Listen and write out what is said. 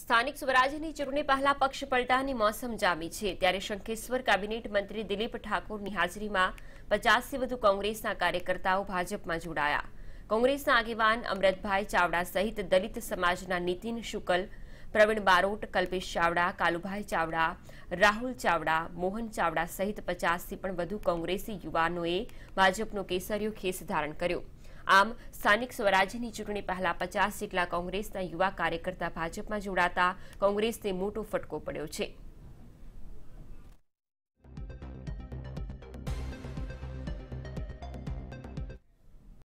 સ્થાનિક સ્વરાજ્યની ચૂંટણી પહેલા પક્ષ પલટાની મોસમ જામી છે ત્યારે શંખેશ્વર કેબિનેટ મંત્રી દિલીપ ઠાકોરની હાજરીમાં પચાસથી વધુ કોંગ્રેસના કાર્યકર્તાઓ ભાજપમાં જોડાયા કોંગ્રેસના આગેવાન અમૃતભાઈ ચાવડા સહિત દલિત સમાજના નીતિન શુકલ પ્રવીણ બારોટ કલ્પેશ ચાવડા કાલુભાઈ ચાવડા રાહુલ ચાવડા મોહન ચાવડા સહિત પચાસથી પણ વધુ કોંગ્રેસી યુવાનોએ ભાજપનો કેસરિયો ખેસ ધારણ કર્યો આમ સ્થાનિક સ્વરાજ્યની ચૂંટણી પહેલા પચાસ જેટલા કોંગ્રેસના યુવા કાર્યકર્તા ભાજપમાં જોડાતા કોંગ્રેસને મોટો ફટકો પડ્યો છે